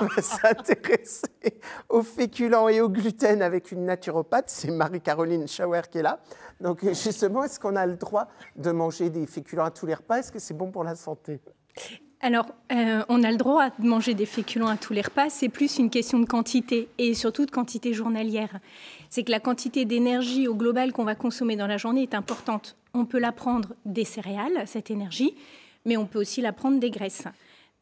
On va s'intéresser aux féculents et au gluten avec une naturopathe. C'est Marie-Caroline Schauer qui est là. Donc, justement, est-ce qu'on a le droit de manger des féculents à tous les repas Est-ce que c'est bon pour la santé alors, euh, on a le droit de manger des féculents à tous les repas, c'est plus une question de quantité et surtout de quantité journalière. C'est que la quantité d'énergie au global qu'on va consommer dans la journée est importante. On peut la prendre des céréales, cette énergie, mais on peut aussi la prendre des graisses.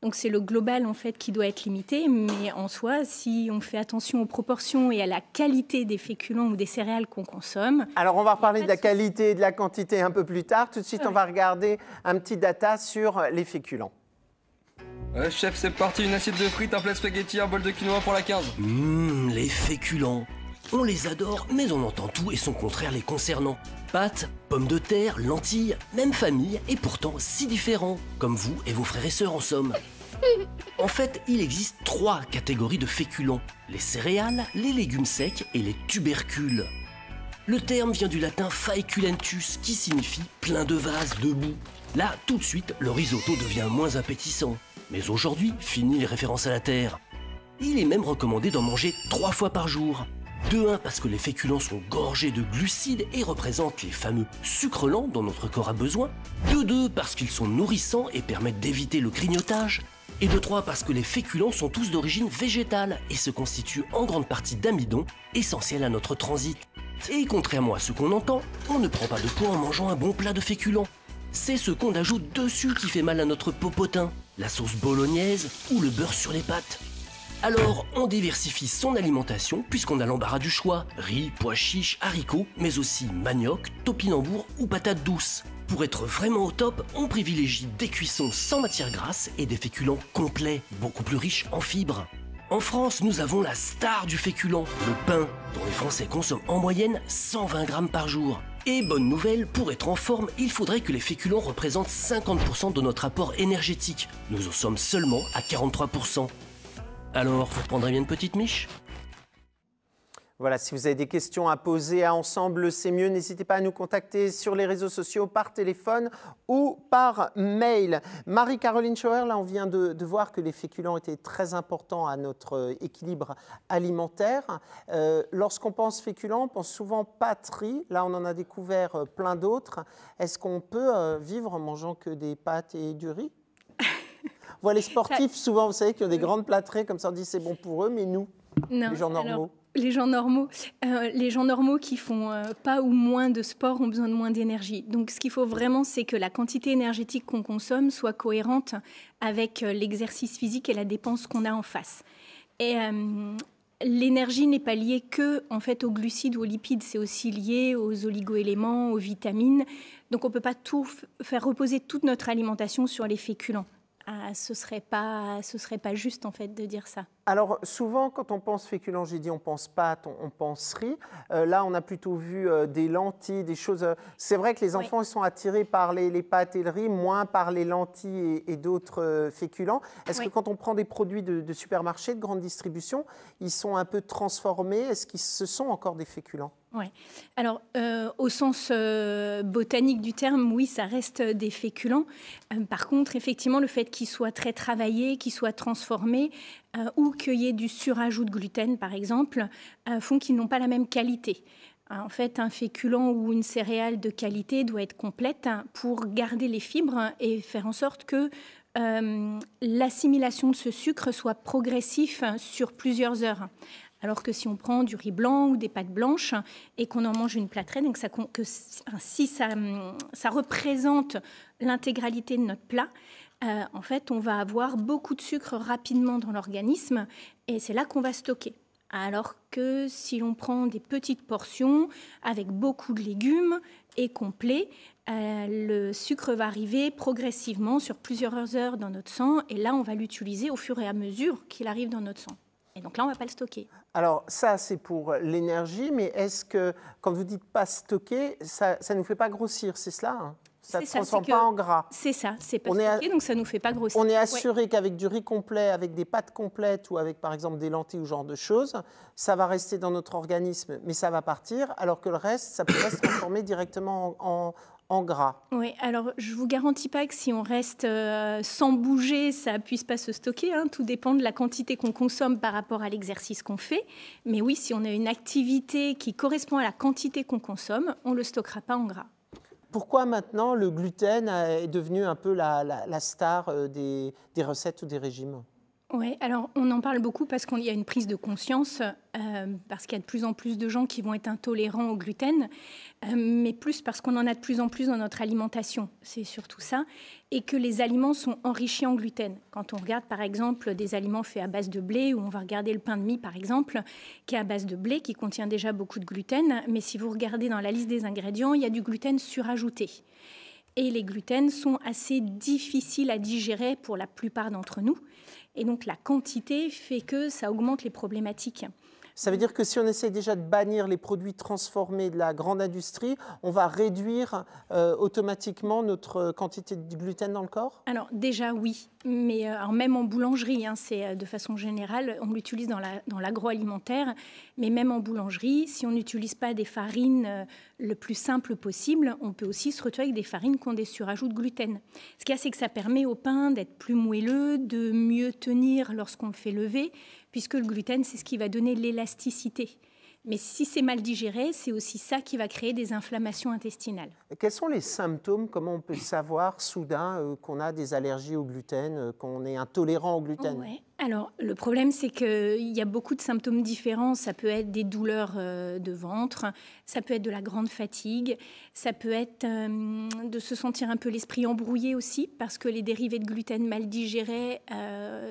Donc c'est le global en fait qui doit être limité, mais en soi, si on fait attention aux proportions et à la qualité des féculents ou des céréales qu'on consomme. Alors on va reparler de la qualité et de la quantité un peu plus tard. Tout de suite, on va regarder un petit data sur les féculents. chef, c'est parti, une assiette de frites, un plat de spaghetti, un bol de quinoa pour la 15. Mmh, les féculents. On les adore, mais on entend tout et son contraire les concernant. Pâtes, pommes de terre, lentilles, même famille, et pourtant si différents, comme vous et vos frères et sœurs en somme. En fait, il existe trois catégories de féculents, les céréales, les légumes secs et les tubercules. Le terme vient du latin faeculentus qui signifie plein de vases, de boue. Là, tout de suite, le risotto devient moins appétissant. Mais aujourd'hui, fini les références à la terre. Il est même recommandé d'en manger trois fois par jour, de 1 parce que les féculents sont gorgés de glucides et représentent les fameux sucres lents dont notre corps a besoin. De deux, parce qu'ils sont nourrissants et permettent d'éviter le grignotage. Et de trois, parce que les féculents sont tous d'origine végétale et se constituent en grande partie d'amidon, essentiel à notre transit. Et contrairement à ce qu'on entend, on ne prend pas de poids en mangeant un bon plat de féculents. C'est ce qu'on ajoute dessus qui fait mal à notre popotin, la sauce bolognaise ou le beurre sur les pâtes. Alors on diversifie son alimentation puisqu'on a l'embarras du choix. Riz, pois chiches, haricots, mais aussi manioc, topinambour ou patates douces. Pour être vraiment au top, on privilégie des cuissons sans matière grasse et des féculents complets, beaucoup plus riches en fibres. En France, nous avons la star du féculent, le pain, dont les Français consomment en moyenne 120 grammes par jour. Et bonne nouvelle, pour être en forme, il faudrait que les féculents représentent 50% de notre apport énergétique. Nous en sommes seulement à 43%. Alors, vous prendrez bien une petite miche voilà, si vous avez des questions à poser à Ensemble, c'est mieux. N'hésitez pas à nous contacter sur les réseaux sociaux, par téléphone ou par mail. Marie-Caroline Schauer, là, on vient de, voir que les féculents étaient très importants à notre euh, équilibre alimentaire. Euh, lorsqu'on pense féculents, on pense souvent pâtes Là, on en a découvert euh, plein d'autres. Est-ce qu'on peut vivre en mangeant que des pâtes et du riz voit les sportifs, souvent, vous savez, qui ont des euh. grandes plâtrées, comme ça, on dit c'est bon pour eux, mais nous, les gens normaux. les gens normaux, euh, les gens normaux qui font euh, pas ou moins de sport ont besoin de moins d'énergie. Donc, ce qu'il faut vraiment, c'est que la quantité énergétique qu'on consomme soit cohérente avec l'exercice physique et la dépense qu'on a en face. Et l'énergie n'est pas liée que, en fait, aux glucides ou aux lipides. C'est aussi lié aux oligoéléments, aux vitamines. Donc, on peut pas tout faire reposer toute notre alimentation sur les féculents ah, ce serait pas ce serait pas juste en fait de dire ça alors souvent, quand on pense j'ai dit on pense pâte, on, pense riz. Euh, là, on a plutôt vu euh, des lentilles, des choses. Euh, c'est vrai que les enfants sont attirés par les, les, pâtes et le riz, moins par les lentilles et, d'autres féculents. Est-ce que quand on prend des produits de, supermarché, de grande distribution, ils sont un peu transformés Est-ce qu'ils se sont encore des féculents oui. Alors, au sens botanique du terme, oui, ça reste des féculents. par contre, effectivement, le fait qu'ils soient très travaillés, qu'ils soient transformés, euh, ou qu'il y ait du surajout de gluten, par exemple, euh, font qu'ils n'ont pas la même qualité. Euh, en fait, un féculent ou une céréale de qualité doit être complète hein, pour garder les fibres et faire en sorte que l'assimilation de ce sucre soit progressif sur plusieurs heures. Alors que si on prend du riz blanc ou des pâtes blanches et qu'on en mange une plâtrée, donc ça, que, si ça représente l'intégralité de notre plat, euh, en fait, on va avoir beaucoup de sucre rapidement dans l'organisme et c'est là qu'on va stocker. Alors que si l'on prend des petites portions avec beaucoup de légumes et complet, euh, le sucre va arriver progressivement sur plusieurs heures dans notre sang et là, on va l'utiliser au fur et à mesure qu'il arrive dans notre sang. Et donc là, on ne va pas le stocker. Alors ça, c'est pour l'énergie, mais est-ce que quand vous dites pas stocker, ça ne nous fait pas grossir, c'est cela hein ça ne se transforme pas en gras. C'est ça, c'est pas que donc ça ne nous fait pas grossir. On est assuré qu'avec du riz complet, avec des pâtes complètes ou avec par exemple des lentilles ou genre de choses, ça va rester dans notre organisme, mais ça va partir, alors que le reste, ça peut se transformer directement en, gras. Oui, alors je vous garantis pas que si on reste euh, sans bouger, ça ne puisse pas se stocker. Hein. Tout dépend de la quantité qu'on consomme par rapport à l'exercice qu'on fait. Mais oui, si on a une activité qui correspond à la quantité qu'on consomme, on le stockera pas en gras pourquoi maintenant le gluten est devenu un peu la, star euh, des, des recettes ou des régimes oui, alors on en parle beaucoup parce qu'il y a une prise de conscience, euh, parce qu'il y a de plus en plus de gens qui vont être intolérants au gluten, euh, mais plus parce qu'on en a de plus en plus dans notre alimentation, c'est surtout ça, et que les aliments sont enrichis en gluten. Quand on regarde par exemple des aliments faits à base de blé, ou on va regarder le pain de mie par exemple, qui est à base de blé, qui contient déjà beaucoup de gluten, mais si vous regardez dans la liste des ingrédients, il y a du gluten surajouté et les gluten sont assez difficiles à digérer pour la plupart d'entre nous. Et donc la quantité fait que ça augmente les problématiques. Ça veut dire que si on essaie déjà de bannir les produits transformés de la grande industrie, on va réduire euh, automatiquement notre euh, quantité de gluten dans le corps Alors déjà oui, mais euh, même en boulangerie, hein, c'est de façon générale, on l'utilise dans l'agroalimentaire, mais même en boulangerie, si on n'utilise pas des farines le plus simple possible, on peut aussi se retrouver avec des farines qui ont des surajouts de gluten. Ce qu'il y a, c'est que ça permet au pain d'être plus moelleux, de mieux tenir lorsqu'on le fait lever, puisque le gluten, c'est ce qui va donner l'élasticité. Mais si c'est mal digéré, c'est aussi ça qui va créer des inflammations intestinales. Quels sont les symptômes Comment on peut savoir soudain euh, qu'on a des allergies au gluten, euh, qu'on est intolérant au gluten Alors, le problème, c'est qu'il y a beaucoup de symptômes différents. Ça peut être des douleurs euh, de ventre, ça peut être de la grande fatigue, ça peut être de se sentir un peu l'esprit embrouillé aussi, parce que les dérivés de gluten mal digérés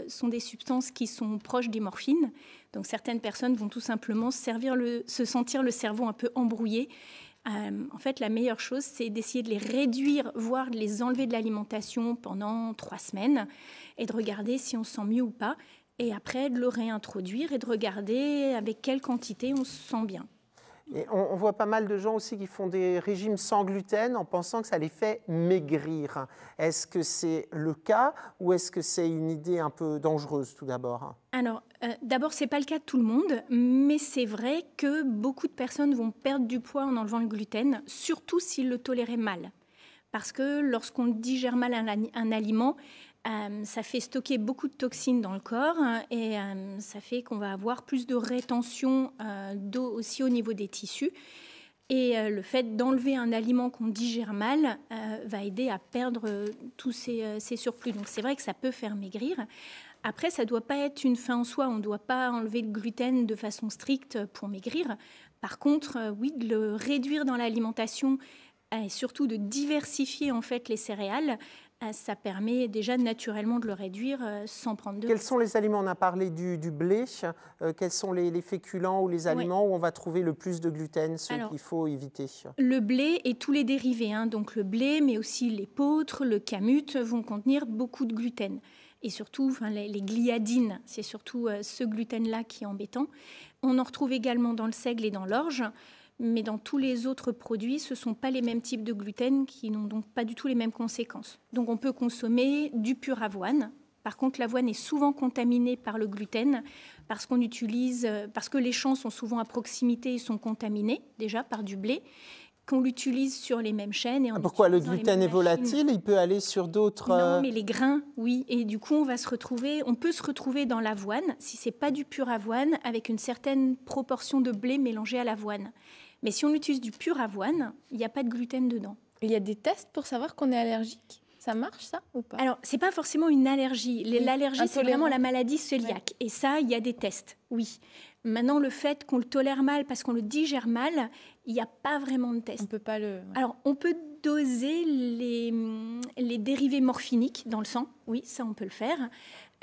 sont des substances qui sont proches des morphines. Donc certaines personnes vont tout simplement se sentir le cerveau un peu embrouillé. Euh, en fait, la meilleure chose, c'est d'essayer de les réduire, voire de les enlever de l'alimentation pendant trois semaines et de regarder si on se sent mieux ou pas. Et après, de le réintroduire et de regarder avec quelle quantité on se sent bien on, voit pas mal de gens aussi qui font des régimes sans gluten en pensant que ça les fait maigrir. Est-ce que c'est le cas ou est-ce que c'est une idée un peu dangereuse tout d'abord Alors, euh, d'abord, ce n'est pas le cas de tout le monde, mais c'est vrai que beaucoup de personnes vont perdre du poids en enlevant le gluten, surtout s'ils le toléraient mal. Parce que lorsqu'on digère mal un aliment, euh, ça fait stocker beaucoup de toxines dans le corps hein, et euh, ça fait qu'on va avoir plus de rétention euh, d'eau aussi au niveau des tissus. Et le fait d'enlever un aliment qu'on digère mal va aider à perdre tous ces, surplus. Donc c'est vrai que ça peut faire maigrir. Après, ça ne doit pas être une fin en soi. On ne doit pas enlever le gluten de façon stricte pour maigrir. Par contre, oui, de le réduire dans l'alimentation et surtout de diversifier en fait les céréales, ah, ça permet déjà naturellement de le réduire euh, sans prendre de Quels sont les aliments On a parlé du, blé. Euh, quels sont les, féculents ou les aliments où on va trouver le plus de gluten, ceux qu'il faut éviter Le blé et tous les dérivés, hein. donc le blé, mais aussi les pôtres, le camut, vont contenir beaucoup de gluten. Et surtout, les, gliadines, c'est surtout euh, ce gluten-là qui est embêtant. On en retrouve également dans le seigle et dans l'orge mais dans tous les autres produits, ce ne sont pas les mêmes types de gluten qui n'ont donc pas du tout les mêmes conséquences. Donc on peut consommer du pur avoine. Par contre, l'avoine est souvent contaminée par le gluten parce qu'on utilise, euh, parce que les champs sont souvent à proximité et sont contaminés déjà par du blé qu'on l'utilise sur les mêmes chaînes. Et ah, Pourquoi le gluten est volatile Il peut aller sur d'autres. Non, euh, mais les grains, oui. Et du coup, on va se retrouver, on peut se retrouver dans l'avoine, si ce n'est pas du pur avoine, avec une certaine proportion de blé mélangé à l'avoine. Mais si on utilise du pur avoine, il n'y a pas de gluten dedans. Il y a des tests pour savoir qu'on est allergique ça marche, ça, ou pas Alors, c'est pas forcément une allergie. L'allergie, c'est vraiment la maladie cœliaque. Et ça, il y a des tests, oui. Maintenant, le fait qu'on le tolère mal parce qu'on le digère mal, il n'y a pas vraiment de test. On peut pas le... Alors, on peut doser les, mm, les, dérivés morphiniques dans le sang. Oui, ça, on peut le faire.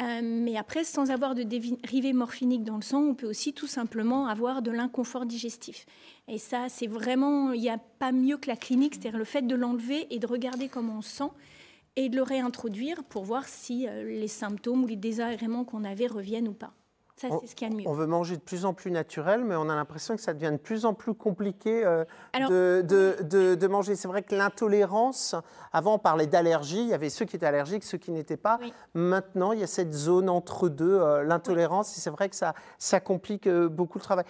Euh, mais après, sans avoir de dérivés morphiniques dans le sang, on peut aussi tout simplement avoir de l'inconfort digestif. Et ça, c'est vraiment, il n'y a pas mieux que la clinique, c'est-à-dire le fait de l'enlever et de regarder comment on sent et de le réintroduire pour voir si euh, les symptômes ou les désagréments qu'on avait reviennent ou pas. On veut manger de plus en plus naturel, mais on a l'impression que ça devient de plus en plus compliqué euh, de, manger. C'est vrai que l'intolérance, avant on parlait d'allergie, il y avait ceux qui étaient allergiques, ceux qui n'étaient pas. Maintenant, il y a cette zone entre deux, euh, l'intolérance, et c'est vrai que ça, ça complique euh, beaucoup le travail.